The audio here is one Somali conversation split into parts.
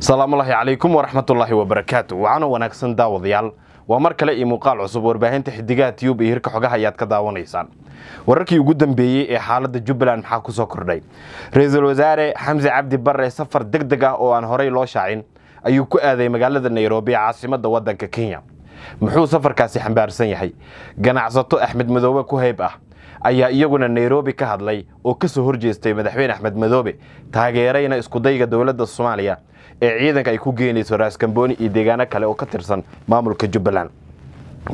salaamullaahi calaykum waraxmatullaahi wabarakaatu wacana wanaagsan daawadayaal waa mar kale iyo muuqaal cusub warbaahinta xidigaha tiyub iyo hirka xogaha ayaad ka daawanaysaan wararkii ugu dambeeyey ee xaaladda jubbaland maxaa ku soo kordhay ra-iisul wasaare xamse cabdi barre safar deg deg ah oo aan horey loo shaacin ayuu ku aaday magaalada nairobi caasimadda waddanka kenya muxuu safarkaasi xambaarsan yahay ganacsato axmed madoobe ku heyb ah ayaa iyaguna nairobi ka hadlay oo ka soo horjeestay madaxweyne axmed madoobe taageerayna iskudayga dowladda soomaaliya ee ciidanka ay ku geynayso raaskambooni iyo deegaano kale oo ka tirsan maamulka jubbaland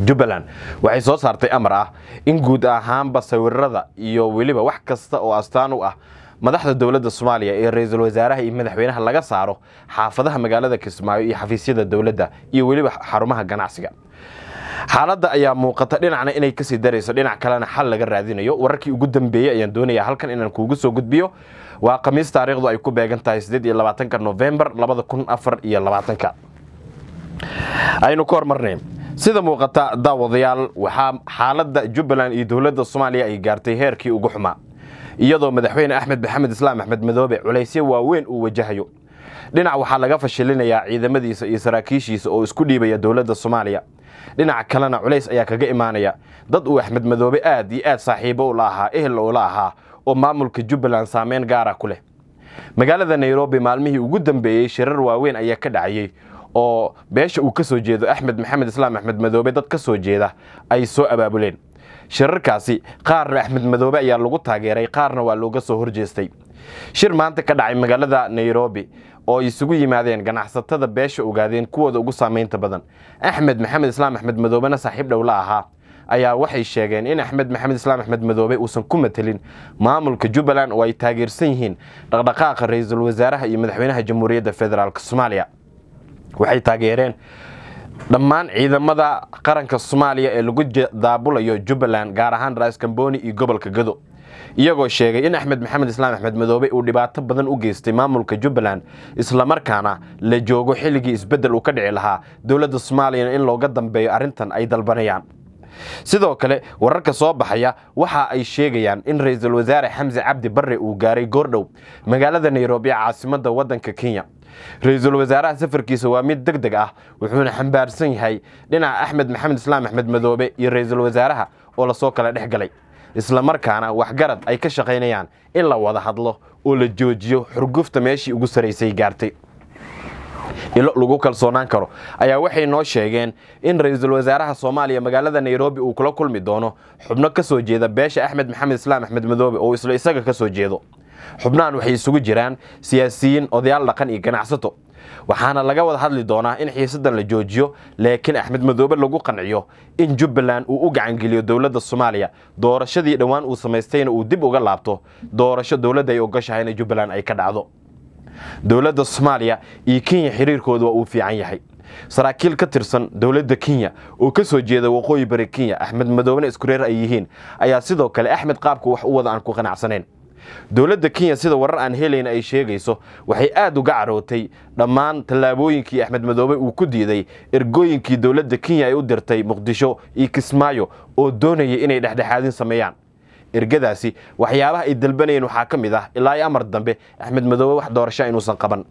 jubbaland waxay soo saartay amar ah in guud ahaanba sawirada iyo weliba wax kasta oo astaan u ah madaxda dowladda soomaaliya ee ra-iisul wasaaraha iyo madaxweynaha laga saaro xaafadaha magaalada kismaayo iyo xafiisyada dowladda iyo weliba xarumaha ganacsiga xaaladda ayaa muuqata dhinacna inay kasii darayso dhinac kalena xal laga raadinayo wararkii ugu dambeeyey ayaan doonayaa halkan inaan kuugu soo gudbiyo waa khamiis taariikhdu ay ku beegan tahay sideed iyo labaatanka novembar labada kun afar iyo labaatanka aynu ka hormarnay sida muuqata daawadayaal waxaa xaaladda jubbaland iyo dowladda soomaaliya ay gaartay heerkii ugu xumaa iyadoo madaxweyne axmed maxamed islaam axmed madoobe culaysyo waaweyn uu wajahayo dhinac waxaa laga fashilinayaa ciidamadiisa iyo saraakiishiisa oo isku dhiibaya dowladda soomaaliya dhinaca kalena culays ayaa kaga imaanaya dad uu axmed madoobe aad iyo aad saaxiibo ula ahaa ehel ula ahaa oo maamulka jubbaland saameyn gaara ku leh magaalada nairobi maalmihii ugu dambeeyey shirar waaweyn ayaa ka dhacayay oo beesha uu ka soo jeedo axmed maxamed islaam axmed madoobe dad ka soo jeeda ay soo abaabuleen shirarkaasi qaarna axmed madoobe ayaa lagu taageeray qaarna waa looga soo horjeestay shir maanta ka dhacay magaalada nairobi oo isugu yimaadeen ganacsatada beesha ogaadeen kuwooda ugu saamaynta badan axmed maxamed islaam axmed madoobena saaxiib dhow la ahaa ayaa waxay sheegeen in axmed maxamed islaam axmed madoobe uusan ku matelin maamulka jubbaland oo ay taageersan yihiin dhaqdhaqaaqa ra-iisul wasaaraha iyo madaxweynaha jamhuuriyadda federaalk soomaaliya waxay taageereen dhammaan ciidamada qaranka soomaaliya ee lagu daabulayo jubbaland gaar ahaan ra-is kamboni iyo gobolka gado iyagoo sheegay in axmed maxamed islaam axmed madoobe uu dhibaato badan u geystay maamulka jubbaland islamarkaana la joogo xilligii isbeddel uu ka dhici lahaa dowladda soomaaliyana in looga dambeeyo arrintan ay dalbanayaan sidoo kale wararka soo baxaya waxa ay sheegayaan in ra-iisul wasaare xamse cabdi barre uu gaaray goordhow magaalada nairobi ee caasimadda waddanka kenya ra-iisul wasaaraha safarkiisa waa mid deg deg ah wuxuuna xambaarsan yahay dhinaca axmed maxamed islaam axmed madoobe iyo ra-iisul wasaaraha oo lasoo kala dhex galay isla markaana waxgarad ay ka shaqaynayaan in la wada hadlo oo la joojiyo xurgufta meeshii ugu saraysay gaartay ilo lagu kalsoonaan karo ayaa waxay noo sheegeen in ra-iisul wasaaraha soomaaliya magaalada nairobi uu kula kulmi doono xubno ka soo jeeda beesha axmed maxamed islaam axmed madoobe oo isla isaga ka soo jeedo xubnahan waxay isugu jiraan siyaasiyiin odayaal dhaqan iyo ganacsato waxaana laga wada hadli doonaa in xiisadan la joojiyo laakiin axmed madoobe lagu qanciyo in jubbaland uu u gacangeliyo dowladda soomaaliya doorashadii dhowaan uu samaystayna uu dib uga laabto doorasho dowladda ay ogoshahay ogoshahayna jubbaland ay ka dhacdo dowladda soomaaliya iyo kenya xiriirkooda waa uu fiican yahay saraakiil ka tirsan dowladda kenya oo ka soo jeeda waqooyi bari kenya axmed madoobena iskureer ay yihiin ayaa sidoo kale axmed qaabka wax u wada aan ku qanacsanayn dowladda kenya sida warar aan helayn ay sheegayso waxay aad uga carootay dhammaan tallaabooyinkii axmed madoobe uu ku diiday ergooyinkii dowladda kenya ay u dirtay muqdisho iyo kismaayo oo doonayay inay dhexdhexaadin sameeyaan ergadaasi waxyaabaha ay dalbanayeen waxaa ka mid ah ilaa i amar dambe axmed madoobe wax doorasha inuusan qaban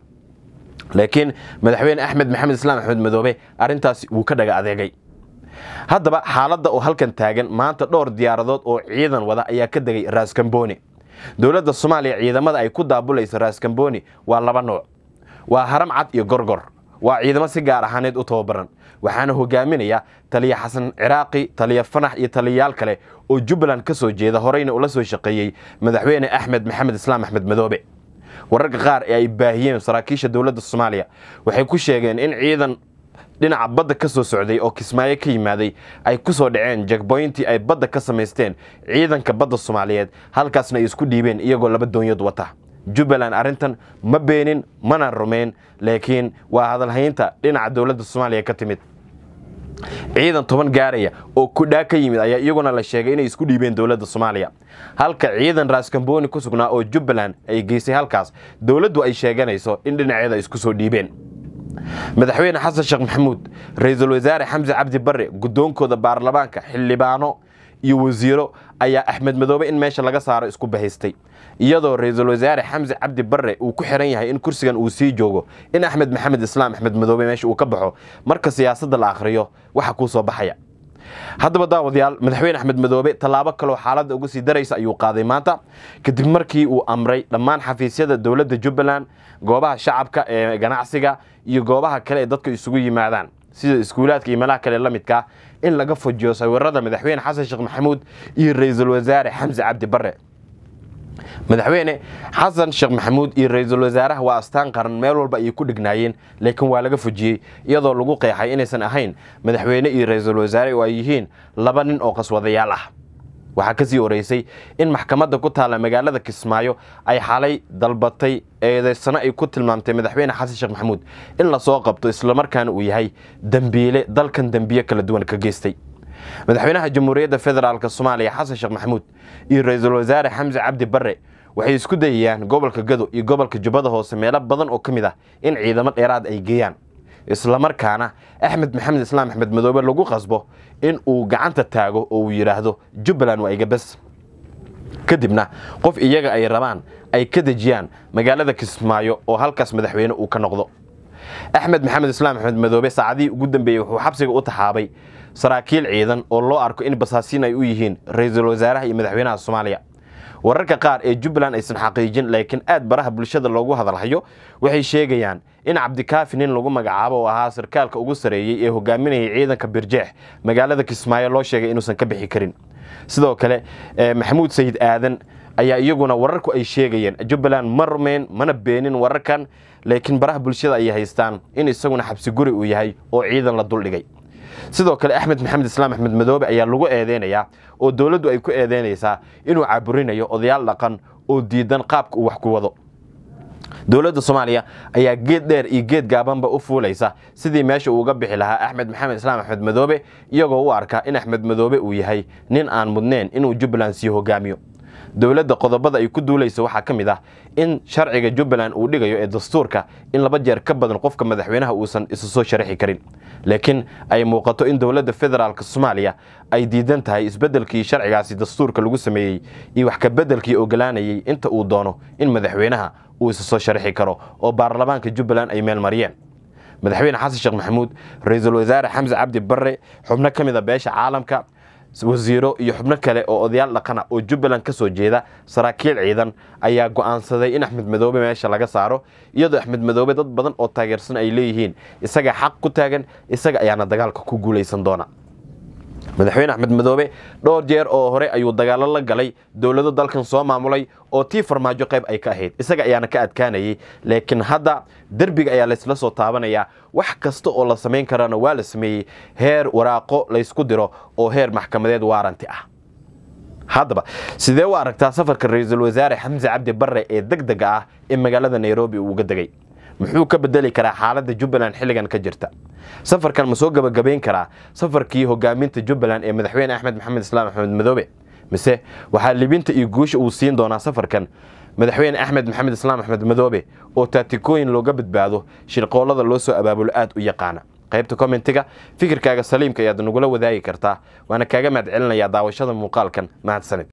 laakiin madaxweyne axmed maxamed islaam axmed madoobe arrintaasi wuu ka dhaga adeegay haddaba xaaladda oo halkan taagan maanta dhowr diyaaradood oo ciidan wada ayaa ka degay raaskambooni dowladda soomaaliya ciidamada ay ku daabulayso raaskamboni waa laba nooc waa haram cad iyo gorgor waa ciidamo si gaar ahaaneed ah u tababaran waxaana hogaaminaya taliya xasan ciraaqi taliya fanax iyo taliyayaal kale oo jubbaland ka soo jeeda horeyna ula soo shaqeeyey madaxweyne axmed maxamed islaam axmed madoobe wararka qaar ee ay baahiyeen saraakiisha dowladda soomaaliya waxay ku sheegeen in ciidan dhinaca badda ka soo socday oo kismaayo ka yimaaday ay ku soo dhaceen jagboyntii ay badda ka samaysteen ciidanka badda soomaaliyeed halkaasna ay isku dhiibeen iyagoo laba doonyad wata jubbaland arrintan ma beenin mana rumeyn laakiin waa hadalhaynta dhinaca dowladda soomaaliya ka timid ciidan toban gaaraya oo kudhaa ka yimid ayaa iyaguna la sheegay inay isku dhiibeen dowladda soomaaliya halka ciidan raaskambooni ku sugnaa oo jubbaland ay geysay halkaas dowladdu ay sheeganayso in dhinaceeda ay isku soo dhiibeen madaxweyne xasan sheekh maxamuud ra-iisul wasaare xamse cabdi barre guddoonkooda baarlamaanka xildhibaano iyo wasiiro ayaa axmed madoobe in meesha laga saaro isku bahaystay iyadoo ra-iisul wasaare xamse cabdi barre uu ku xihan yahay in kursigan uu sii joogo in axmed maxamed islaam axmed madoobe meesha uu ka baxo marka siyaasadda la akhriyo waxa kuu soo baxaya haddaba daawadayaal madaxweyne axmed madoobe tallaabo kaloo xaaladda uga sii daraysa ayuu qaaday maanta kadib markii uu amray dhammaan xafiisyada dowladda jubbaland goobaha shacabka ee ganacsiga iyo goobaha kale ee dadka isugu yimaadaan sida iskuulaadka iyo meelaha kale la midkaa in laga fujiyo sawirada madaxweyne xasan sheekh maxamuud iyo ra-iisul wasaare xamse cabdi barre madaxweyne xasan sheekh maxamuud iyo ra-iisul wasaaraha waa astaan qaran meel walba ayay ku dhignaayeen laakiin waa laga fujiyey iyadoo lagu qeexay inaysan ahayn madaxweyne iyo ra-iisul wasaare oo ay yihiin laba nin oo qaswadayaal ah waxaa ka sii horeysay in maxkamadda ku taalla magaalada kismaayo ay xalay dalbatay eedaysano ay ku tilmaamtay madaxweyne xasan sheekh maxamuud in lasoo qabto islamarkaana uu yahay dembiile dalkan dembiyo kala duwan ka geystay madaxweynaha jamhuuriyadda federaalka soomaaliya xasan sheekh maxamuud iyo ra-iisul wasaare xamse cabdi barre waxay isku dayayaan gobolka gado iyo gobolka jubbada hoose meelo badan oo ka mid ah in ciidamo dheeraad ay geeyaan islamarkaana axmed maxamed islaam axmed madoobe lagu qasbo in uu gacanta taago oo uu yidhaahdo jubbaland waa iga bes kadibna qof iyaga ay rabaan ay ka dejiyaan magaalada kismaayo oo halkaas madaxweyne uu ka noqdo axmed maxamed islaam axmed madoobe saacadihii ugu dambeeyey wuxuu xabsiga u taxaabay saraakiil ciidan oo loo arko in basaasiin ay u yihiin ra-iisul wasaaraha iyo madaxweynaha soomaaliya wararka qaar ee jubbaland aysan xaqiijin laakiin aad baraha bulshada loogu hadalhayo waxay sheegayaan in cabdikaafi nin lagu magacaabo oo ahaa sarkaalka ugu sarreeyey ee hogaaminayay ciidanka birjeex magaalada kismaayo loo sheegay inuusan ka bixi karin sidoo kale eh, maxamuud sayid aadan ayaa iyaguna wararku ay sheegayeen jubbaland ma rumayn mana beenin wararkan laakiin baraha bulshada ayay haystaan in isaguna xabsiguri uu yahay oo ciidan la duldhigay sidoo kale axmed maxamed islaam axmed madoobe ayaa lagu eedeynayaa oo dowladdu ay ku eedeynaysaa inuu caburinayo odayaal dhaqan oo diidan qaabka uu wax ku wado dowladda soomaaliya ayaa geed dheer iyo geed gaabanba u fuulaysa sidii meesha uu uga bixi lahaa axmed maxamed islaam axmed madoobe iyagoo u arka in axmed madoobe uu yahay nin aan mudnayn inuu jubbaland sii hogaamiyo dowladda qodobada ay ku duulayso waxaa ka mid ah in sharciga jubbaland uu dhigayo ee dastuurka in laba jeer ka badan qofka madaxweynaha uusan isu soo sharaxi karin laakiin ay muuqato in dowladda federaalk soomaaliya ay diidan tahay isbeddelkii sharcigaasi dastuurka lagu sameeyey iyo wax kabeddelkii ogolaanayay inta uu doono in madaxweynaha uu isu soo sharaxi karo oo baarlamaanka jubbaland ay meel mariyeen madaxweyne xasan sheekh maxamuud ra-iisul wasaare xamse cabdi barre xubno ka mid a ah beesha caalamka wasiiro iyo xubno kale oo odayaal dhaqana ah oo jubbaland ka soo jeeda saraakiil ciidan ayaa go'aansaday in axmed madoobe meesha laga saaro iyadoo axmed madoobe dad badan oo taageersan ay leeyihiin isaga xaq ku taagan isaga ayaana dagaalka ku guulaysan doona madaxweyne axmed madoobe dhowr jeer oo hore ayuu dagaalo la galay dowlado dalkan soo maamulay oo tii farmaajo qayb ay ka ahayd isaga ayaana ka adkaanayay laakiin hadda derbiga ayaa laysla soo taabanayaa wax kasta oo la samayn karana waa la sameeyey heer waraaqo laysku diro oo heer maxkamadeed waaranti ah haddaba sidee u aragtaa safarka ra-iisul wasaare xamse cabdi barre ee deg dega ah ee magaalada nairobi uu uga degay muxuu ka bedeli karaa xaaladda jubbaland xilligan ka jirta safarkan ma soo gabagabayn karaa safarkii hogaaminta jubbaland ee madaxweyne axmed maxamed islaam axmed madoobe mise waxaa libinta iyo guusha uu siin doonaa safarkan madaxweyne axmed maxamed islaam axmed madoobe oo taatikooyin looga badbaado shirqoolada loo soo abaabulo aad u yaqaana qaybta kommentiga fikirkaaga saliimka ayaad nagula wadaagi kartaa waana kaaga mahad celinayaa daawashada muuqaalkan mahadsanid